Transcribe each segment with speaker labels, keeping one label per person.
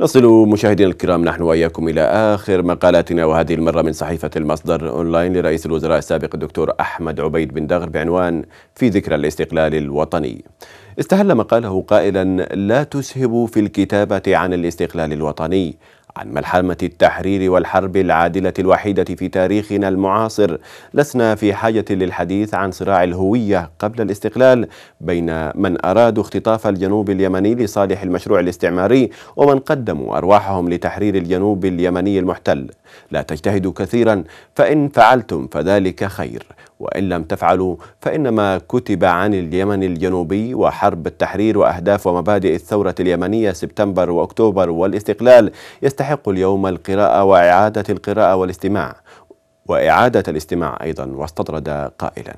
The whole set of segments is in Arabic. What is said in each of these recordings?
Speaker 1: نصل مشاهدينا الكرام نحن واياكم الى اخر مقالاتنا وهذه المره من صحيفه المصدر اونلاين لرئيس الوزراء السابق الدكتور احمد عبيد بن دغر بعنوان في ذكرى الاستقلال الوطني. استهل مقاله قائلا لا تسهبوا في الكتابه عن الاستقلال الوطني عن ملحمة التحرير والحرب العادلة الوحيدة في تاريخنا المعاصر لسنا في حاجة للحديث عن صراع الهوية قبل الاستقلال بين من أرادوا اختطاف الجنوب اليمني لصالح المشروع الاستعماري ومن قدموا أرواحهم لتحرير الجنوب اليمني المحتل لا تجتهدوا كثيرا فإن فعلتم فذلك خير وإن لم تفعلوا فإنما كتب عن اليمن الجنوبي وحرب التحرير وأهداف ومبادئ الثورة اليمنية سبتمبر وأكتوبر والاستقلال يستحق اليوم القراءة وإعادة القراءة والاستماع وإعادة الاستماع أيضا واستطرد قائلا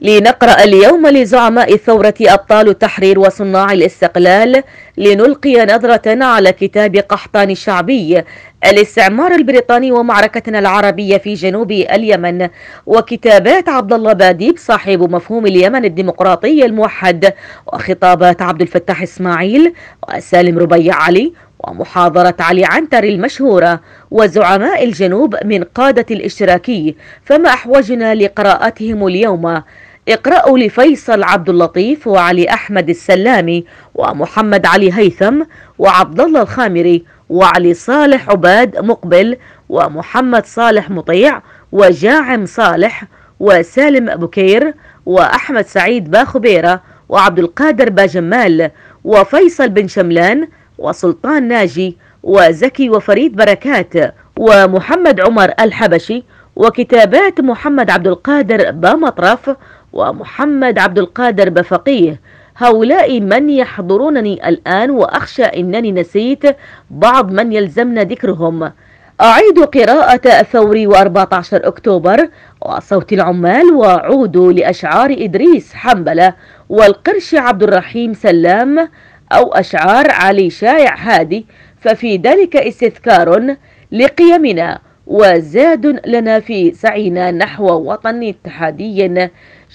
Speaker 2: لنقرأ اليوم لزعماء الثورة أبطال التحرير وصناع الاستقلال لنلقي نظرة على كتاب قحطان الشعبي الاستعمار البريطاني ومعركتنا العربية في جنوب اليمن وكتابات عبد الله باديب صاحب مفهوم اليمن الديمقراطي الموحد وخطابات عبد الفتاح إسماعيل وسالم ربيع علي ومحاضرة علي عنتر المشهورة وزعماء الجنوب من قادة الاشتراكي فما أحوجنا لقراءتهم اليوم اقرأوا لفيصل عبد اللطيف وعلي أحمد السلامي ومحمد علي هيثم وعبد الله الخامري وعلي صالح عباد مقبل ومحمد صالح مطيع وجاعم صالح وسالم بكير وأحمد سعيد باخبيرة وعبد القادر باجمال وفيصل بن شملان وسلطان ناجي وزكي وفريد بركات ومحمد عمر الحبشي وكتابات محمد عبد القادر بمطرف ومحمد عبد القادر بفقيه هؤلاء من يحضرونني الآن وأخشى أنني نسيت بعض من يلزمنا ذكرهم أعيد قراءة ثوري و14 أكتوبر وصوت العمال وعودوا لأشعار إدريس حنبلة والقرش عبد الرحيم سلام أو أشعار علي شايع هادي ففي ذلك استذكار لقيمنا وزاد لنا في سعينا نحو وطن اتحادي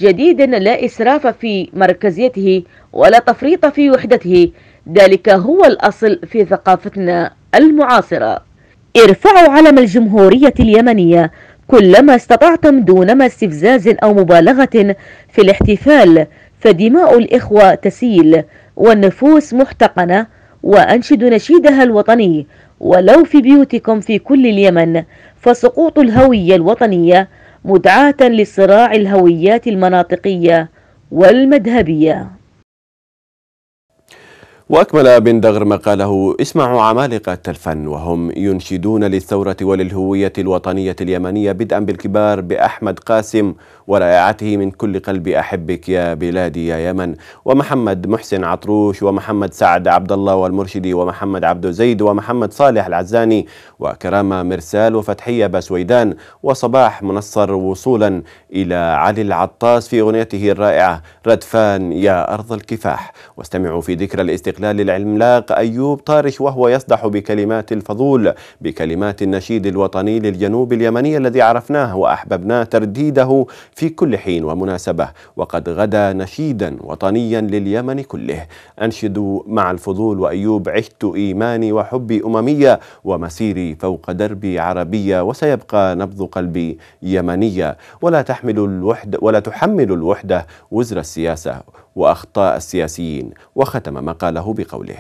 Speaker 2: جديد لا إسراف في مركزيته ولا تفريط في وحدته ذلك هو الأصل في ثقافتنا المعاصرة ارفعوا علم الجمهورية اليمنية كلما استطعتم دونما استفزاز أو مبالغة في الاحتفال فدماء الإخوة تسيل والنفوس محتقنة وأنشد نشيدها الوطني ولو في بيوتكم في كل اليمن فسقوط الهوية الوطنية مدعاة لصراع الهويات المناطقية والمذهبية
Speaker 1: وأكمل بن دغر مقاله اسمعوا عمالقة الفن وهم ينشدون للثورة وللهوية الوطنية اليمنية بدءا بالكبار بأحمد قاسم ورائعته من كل قلب أحبك يا بلادي يا يمن ومحمد محسن عطروش ومحمد سعد عبد الله والمرشدي ومحمد عبد زيد ومحمد صالح العزاني وكرامة مرسال وفتحية بسويدان وصباح منصر وصولا إلى علي العطاس في أغنيته الرائعة ردفان يا أرض الكفاح واستمعوا في ذكرى الاستقلال استقلال العملاق أيوب طارش وهو يصدح بكلمات الفضول بكلمات النشيد الوطني للجنوب اليمني الذي عرفناه وأحببناه ترديده في كل حين ومناسبة وقد غدا نشيدا وطنيا لليمن كله أنشد مع الفضول وأيوب عشت إيماني وحبي أممية ومسيري فوق دربي عربية وسيبقى نبض قلبي يمنية ولا تحمل الوحدة ولا تحمل الوحدة وزر السياسة وأخطاء السياسيين وختم مقاله بقوله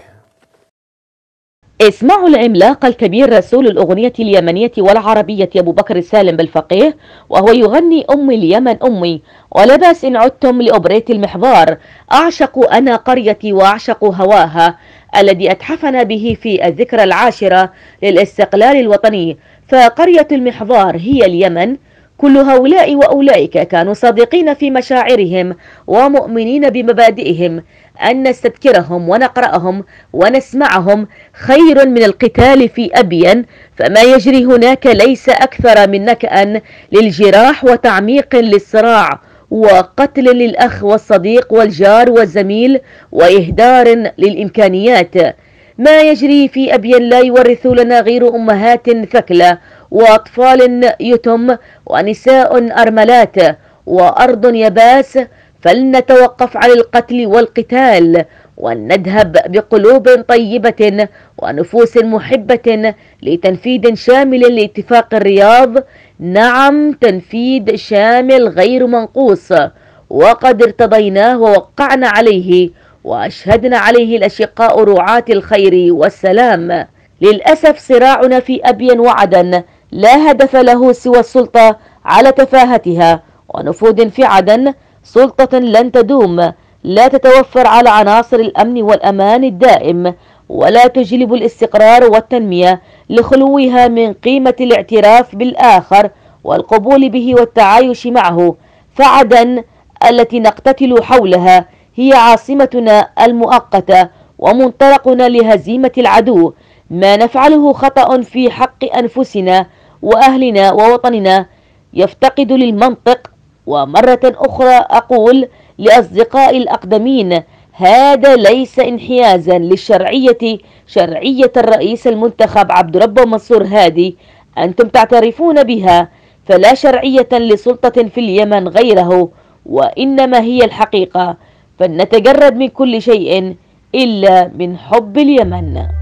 Speaker 2: اسمعوا العملاق الكبير رسول الأغنية اليمنية والعربية أبو بكر السالم بالفقيه وهو يغني أم اليمن أمي ولباس إن عدتم لأوبريت المحضار أعشق أنا قريتي وأعشق هواها الذي أتحفنا به في الذكرى العاشرة للاستقلال الوطني فقرية المحضار هي اليمن كل هؤلاء وأولئك كانوا صادقين في مشاعرهم ومؤمنين بمبادئهم أن نستذكرهم ونقرأهم ونسمعهم خير من القتال في أبين فما يجري هناك ليس أكثر من نكأ للجراح وتعميق للصراع وقتل للأخ والصديق والجار والزميل وإهدار للإمكانيات ما يجري في أبين لا يورث لنا غير أمهات ثكلى وأطفال يتم ونساء أرملات وأرض يباس فلنتوقف عن القتل والقتال ولنذهب بقلوب طيبة ونفوس محبة لتنفيذ شامل لاتفاق الرياض نعم تنفيذ شامل غير منقوص وقد ارتضيناه ووقعنا عليه وأشهدنا عليه الأشقاء رعاة الخير والسلام للأسف صراعنا في أبين وعدن لا هدف له سوى السلطة على تفاهتها ونفوذ في عدن سلطة لن تدوم لا تتوفر على عناصر الأمن والأمان الدائم ولا تجلب الاستقرار والتنمية لخلوها من قيمة الاعتراف بالآخر والقبول به والتعايش معه فعدن التي نقتتل حولها هي عاصمتنا المؤقتة ومنطلقنا لهزيمة العدو ما نفعله خطأ في حق أنفسنا وأهلنا ووطننا يفتقد للمنطق ومرة أخرى أقول لأصدقائي الأقدمين هذا ليس انحيازا للشرعية شرعية الرئيس المنتخب عبد ربه منصور هادي أنتم تعترفون بها فلا شرعية لسلطة في اليمن غيره وإنما هي الحقيقة فلنتجرد من كل شيء إلا من حب اليمن